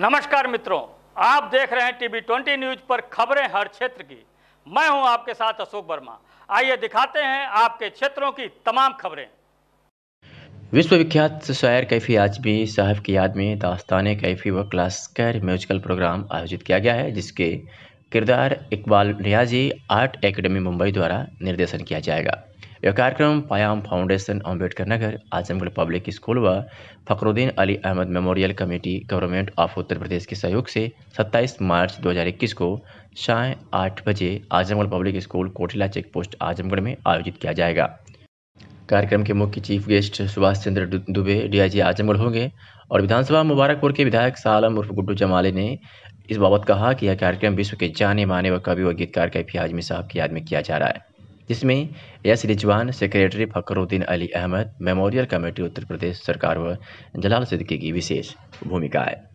नमस्कार मित्रों आप देख रहे हैं टीवी ट्वेंटी न्यूज पर खबरें हर क्षेत्र की मैं हूं आपके साथ अशोक वर्मा आइए दिखाते हैं आपके क्षेत्रों की तमाम खबरें विश्वविख्यात शायर कैफी आजमी साहब की याद में दास्तान कैफी व क्लासिकल म्यूजिकल प्रोग्राम आयोजित किया गया है जिसके किरदार इकबाल रियाजी आर्ट एकेडमी मुंबई द्वारा निर्देशन किया जाएगा यह कार्यक्रम Payam foundation Ambedkar Nagar Azamgarh public school व Fakhruddin Ali Ahmed memorial committee government of Uttar Pradesh के सहयोग से 27 मार्च 2021 को शाय आठ बजे Azamgarh public school Kotila check post Azamgarh में आयोजित किया जाएगा कार्यक्रम के मुख्य chief guest Subhash Chandra Dubey DIG Azamgarh होंगे और विधानसभा मुबारकपुर के विधायक सालम उर्फ गुड्डू जमाले ने इस बाबत कहा कि यह कार्यक्रम विश्व के जाने माने व कवि व गीतकार कैफी आजमी साहब की याद में किया जा रहा है जिसमें S Rizwan secretary Fakhruddin Ali Ahmed memorial committee Uttar Pradesh सरकार व जलाल सिद्दीकी की विशेष भूमिका है